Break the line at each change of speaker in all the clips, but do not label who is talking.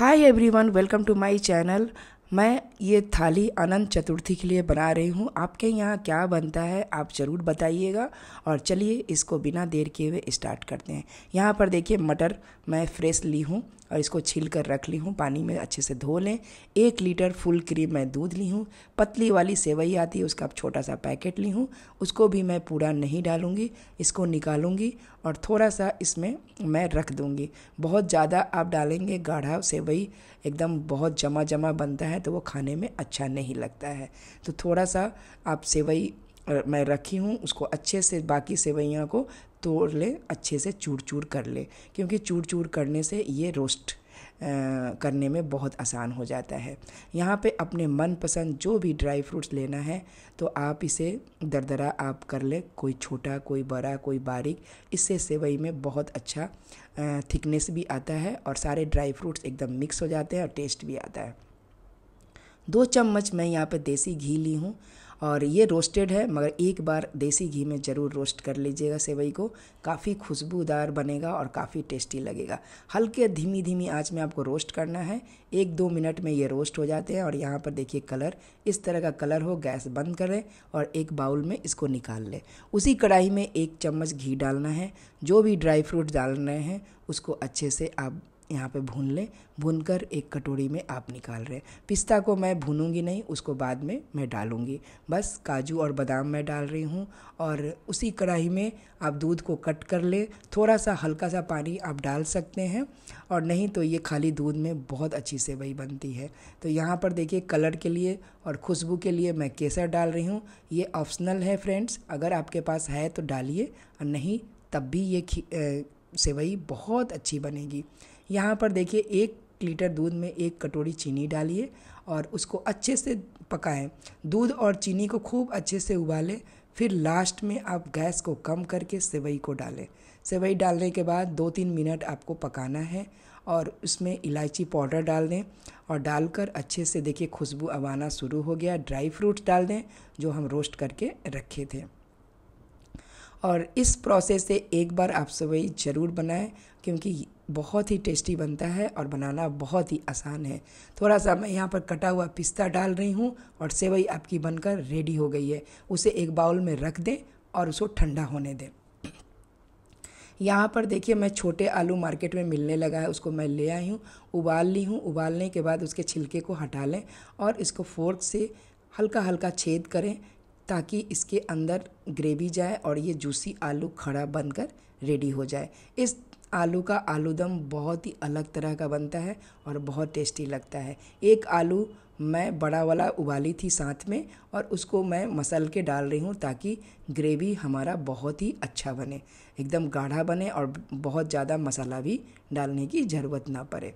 hi everyone welcome to my channel मैं ये थाली अनंत चतुर्थी के लिए बना रही हूँ आपके यहाँ क्या बनता है आप ज़रूर बताइएगा और चलिए इसको बिना देर किए हुए स्टार्ट करते हैं यहाँ पर देखिए मटर मैं फ्रेश ली हूँ और इसको छील कर रख ली हूँ पानी में अच्छे से धो लें एक लीटर फुल क्रीम मैं दूध ली हूँ पतली वाली सेवई आती है उसका छोटा सा पैकेट ली हूँ उसको भी मैं पूरा नहीं डालूँगी इसको निकालूँगी और थोड़ा सा इसमें मैं रख दूँगी बहुत ज़्यादा आप डालेंगे गाढ़ा सेवई एकदम बहुत जमा जमा बनता है तो वो खाने में अच्छा नहीं लगता है तो थोड़ा सा आप सेवई मैं रखी हूँ उसको अच्छे से बाकी सेवैयाँ को तोड़ ले अच्छे से चूर चूर कर ले क्योंकि चूर चूर करने से ये रोस्ट करने में बहुत आसान हो जाता है यहाँ पे अपने मनपसंद जो भी ड्राई फ्रूट्स लेना है तो आप इसे दरदरा आप कर लें कोई छोटा कोई बड़ा कोई बारीक इससे सेवई में बहुत अच्छा थिकनेस भी आता है और सारे ड्राई फ्रूट्स एकदम मिक्स हो जाते हैं और टेस्ट भी आता है दो चम्मच मैं यहाँ पे देसी घी ली हूँ और ये रोस्टेड है मगर एक बार देसी घी में ज़रूर रोस्ट कर लीजिएगा सेवई को काफ़ी खुशबूदार बनेगा और काफ़ी टेस्टी लगेगा हल्के धीमी धीमी आँच में आपको रोस्ट करना है एक दो मिनट में ये रोस्ट हो जाते हैं और यहाँ पर देखिए कलर इस तरह का कलर हो गैस बंद करें और एक बाउल में इसको निकाल लें उसी कढ़ाई में एक चम्मच घी डालना है जो भी ड्राई फ्रूट डाल रहे हैं उसको अच्छे से आप यहाँ पे भून लें भून कर एक कटोरी में आप निकाल रहे हैं पिस्ता को मैं भूनूंगी नहीं उसको बाद में मैं डालूंगी बस काजू और बादाम मैं डाल रही हूँ और उसी कढ़ाई में आप दूध को कट कर लें थोड़ा सा हल्का सा पानी आप डाल सकते हैं और नहीं तो ये खाली दूध में बहुत अच्छी सेवई बनती है तो यहाँ पर देखिए कलर के लिए और खुशबू के लिए मैं केसर डाल रही हूँ ये ऑप्शनल है फ्रेंड्स अगर आपके पास है तो डालिए और नहीं तब भी ये सेवई बहुत अच्छी बनेगी यहाँ पर देखिए एक लीटर दूध में एक कटोरी चीनी डालिए और उसको अच्छे से पकाएं दूध और चीनी को खूब अच्छे से उबालें फिर लास्ट में आप गैस को कम करके सेवई को डालें सेवई डालने के बाद दो तीन मिनट आपको पकाना है और उसमें इलायची पाउडर डाल दें और डालकर अच्छे से देखिए खुशबू अब आना शुरू हो गया ड्राई फ्रूट्स डाल दें जो हम रोस्ट करके रखे थे और इस प्रोसेस से एक बार आप सेवई ज़रूर बनाएं क्योंकि बहुत ही टेस्टी बनता है और बनाना बहुत ही आसान है थोड़ा सा मैं यहाँ पर कटा हुआ पिस्ता डाल रही हूँ और सेवई आपकी बनकर रेडी हो गई है उसे एक बाउल में रख दें और उसको ठंडा होने दें यहाँ पर देखिए मैं छोटे आलू मार्केट में मिलने लगा है उसको मैं ले आई हूँ उबाल ली हूँ उबालने के बाद उसके छिलके को हटा लें और इसको फोर्क से हल्का हल्का छेद करें ताकि इसके अंदर ग्रेवी जाए और ये जूसी आलू खड़ा बनकर रेडी हो जाए इस आलू का आलू दम बहुत ही अलग तरह का बनता है और बहुत टेस्टी लगता है एक आलू मैं बड़ा वाला उबाली थी साथ में और उसको मैं मसल के डाल रही हूँ ताकि ग्रेवी हमारा बहुत ही अच्छा बने एकदम गाढ़ा बने और बहुत ज़्यादा मसाला भी डालने की ज़रूरत ना पड़े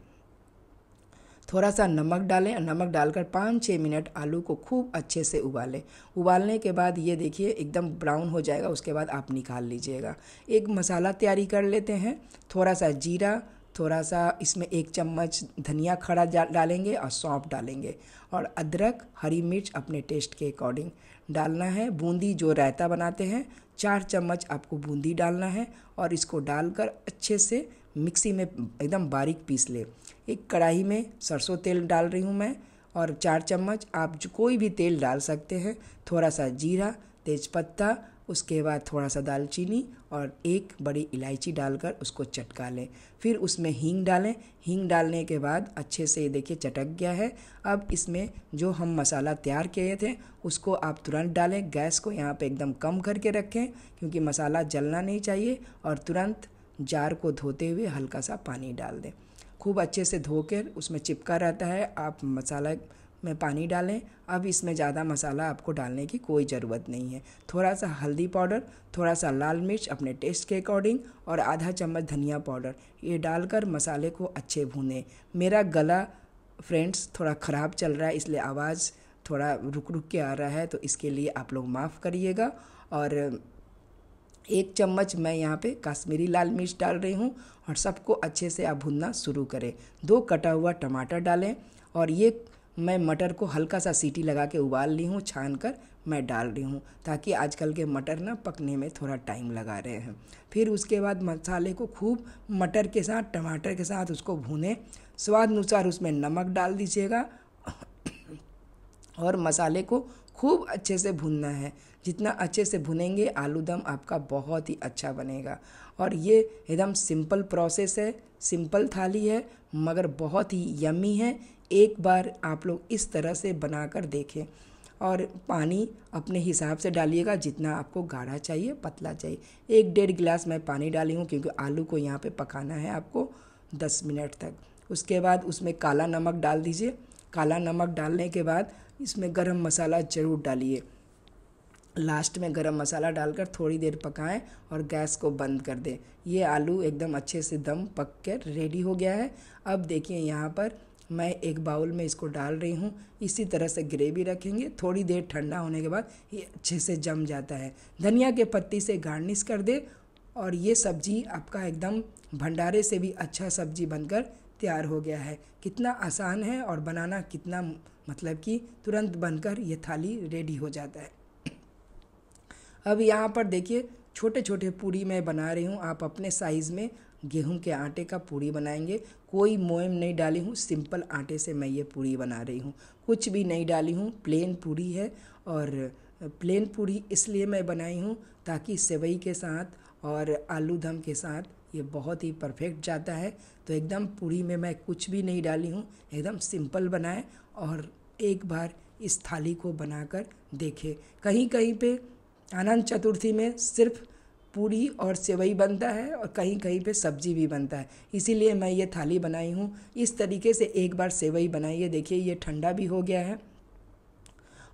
थोड़ा सा नमक डालें नमक डालकर पाँच छः मिनट आलू को खूब अच्छे से उबालें उबालने के बाद ये देखिए एकदम ब्राउन हो जाएगा उसके बाद आप निकाल लीजिएगा एक मसाला तैयारी कर लेते हैं थोड़ा सा जीरा थोड़ा सा इसमें एक चम्मच धनिया खड़ा डालेंगे और सौंफ डालेंगे और अदरक हरी मिर्च अपने टेस्ट के अकॉर्डिंग डालना है बूंदी जो रायता बनाते हैं चार चम्मच आपको बूंदी डालना है और इसको डालकर अच्छे से मिक्सी में एकदम बारीक पीस ले एक कढ़ाई में सरसों तेल डाल रही हूँ मैं और चार चम्मच आप जो कोई भी तेल डाल सकते हैं थोड़ा सा जीरा तेज़पत्ता उसके बाद थोड़ा सा दालचीनी और एक बड़ी इलायची डालकर उसको चटका लें फिर उसमें हींग डालें हींग डालने के बाद अच्छे से ये देखिए चटक गया है अब इसमें जो हम मसाला तैयार किए थे उसको आप तुरंत डालें गैस को यहाँ पे एकदम कम करके रखें क्योंकि मसाला जलना नहीं चाहिए और तुरंत जार को धोते हुए हल्का सा पानी डाल दें खूब अच्छे से धोकर उसमें चिपका रहता है आप मसाला में पानी डालें अब इसमें ज़्यादा मसाला आपको डालने की कोई ज़रूरत नहीं है थोड़ा सा हल्दी पाउडर थोड़ा सा लाल मिर्च अपने टेस्ट के अकॉर्डिंग और आधा चम्मच धनिया पाउडर ये डालकर मसाले को अच्छे भूनें मेरा गला फ्रेंड्स थोड़ा ख़राब चल रहा है इसलिए आवाज़ थोड़ा रुक रुक के आ रहा है तो इसके लिए आप लोग माफ़ करिएगा और एक चम्मच मैं यहाँ पे कश्मीरी लाल मिर्च डाल रही हूँ और सबको अच्छे से आप भूनना शुरू करें दो कटा हुआ टमाटर डालें और ये मैं मटर को हल्का सा सीटी लगा के उबाल ली हूँ छान कर मैं डाल रही हूँ ताकि आजकल के मटर ना पकने में थोड़ा टाइम लगा रहे हैं फिर उसके बाद मसाले को खूब मटर के साथ टमाटर के साथ उसको भूनें स्वाद अनुसार उसमें नमक डाल दीजिएगा और मसाले को खूब अच्छे से भूनना है जितना अच्छे से भुनेंगे आलू दम आपका बहुत ही अच्छा बनेगा और ये एकदम सिंपल प्रोसेस है सिंपल थाली है मगर बहुत ही यमी है एक बार आप लोग इस तरह से बना कर देखें और पानी अपने हिसाब से डालिएगा जितना आपको गाढ़ा चाहिए पतला चाहिए एक डेढ़ गिलास मैं पानी डाली हूँ क्योंकि आलू को यहाँ पे पकाना है आपको दस मिनट तक उसके बाद उसमें काला नमक डाल दीजिए काला नमक डालने के बाद इसमें गरम मसाला ज़रूर डालिए लास्ट में गरम मसाला डालकर थोड़ी देर पकाएं और गैस को बंद कर दें ये आलू एकदम अच्छे से दम पक कर रेडी हो गया है अब देखिए यहाँ पर मैं एक बाउल में इसको डाल रही हूँ इसी तरह से ग्रेवी रखेंगे थोड़ी देर ठंडा होने के बाद ये अच्छे से जम जाता है धनिया के पत्ती से गार्निश कर दे और ये सब्जी आपका एकदम भंडारे से भी अच्छा सब्जी बनकर तैयार हो गया है कितना आसान है और बनाना कितना मतलब कि तुरंत बनकर ये थाली रेडी हो जाता है अब यहाँ पर देखिए छोटे छोटे पूरी मैं बना रही हूँ आप अपने साइज़ में गेहूं के आटे का पूरी बनाएंगे कोई मोयम नहीं डाली हूँ सिंपल आटे से मैं ये पूरी बना रही हूँ कुछ भी नहीं डाली हूँ प्लेन पूरी है और प्लेन पूरी इसलिए मैं बनाई हूँ ताकि सेवई के साथ और आलू दम के साथ ये बहुत ही परफेक्ट जाता है तो एकदम पूरी में मैं कुछ भी नहीं डाली हूँ एकदम सिंपल बनाए और एक बार इस थाली को बनाकर देखें कहीं कहीं पे आनंद चतुर्थी में सिर्फ पूरी और सेवई बनता है और कहीं कहीं पे सब्जी भी बनता है इसीलिए मैं ये थाली बनाई हूँ इस तरीके से एक बार सेवई बनाइए देखिए ये ठंडा भी हो गया है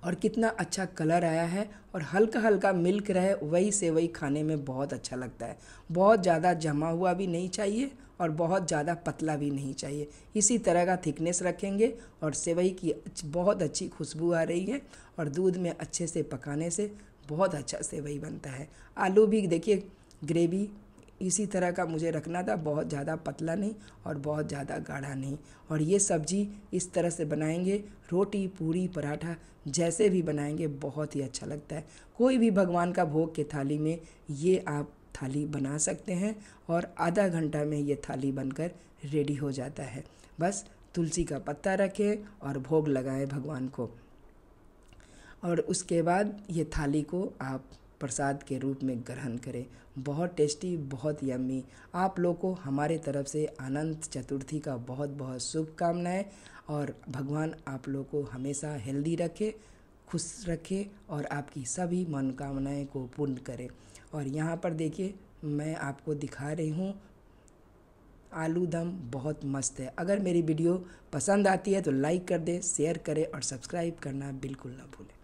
और कितना अच्छा कलर आया है और हल्का हल्का मिल्क रहे वही से वही खाने में बहुत अच्छा लगता है बहुत ज़्यादा जमा हुआ भी नहीं चाहिए और बहुत ज़्यादा पतला भी नहीं चाहिए इसी तरह का थिकनेस रखेंगे और सेवई की बहुत अच्छी खुशबू आ रही है और दूध में अच्छे से पकाने से बहुत अच्छा सेवई बनता है आलू भी देखिए ग्रेवी इसी तरह का मुझे रखना था बहुत ज़्यादा पतला नहीं और बहुत ज़्यादा गाढ़ा नहीं और ये सब्जी इस तरह से बनाएंगे रोटी पूरी पराठा जैसे भी बनाएंगे बहुत ही अच्छा लगता है कोई भी भगवान का भोग के थाली में ये आप थाली बना सकते हैं और आधा घंटा में ये थाली बनकर रेडी हो जाता है बस तुलसी का पत्ता रखें और भोग लगाएं भगवान को और उसके बाद ये थाली को आप प्रसाद के रूप में ग्रहण करें बहुत टेस्टी बहुत यम्मी आप लोग को हमारे तरफ से अनंत चतुर्थी का बहुत बहुत शुभकामनाएं और भगवान आप लोग को हमेशा हेल्दी रखे खुश रखे और आपकी सभी मनोकामनाएं को पूर्ण करें और यहाँ पर देखिए मैं आपको दिखा रही हूँ आलू दम बहुत मस्त है अगर मेरी वीडियो पसंद आती है तो लाइक कर दें शेयर करें और सब्सक्राइब करना बिल्कुल ना भूलें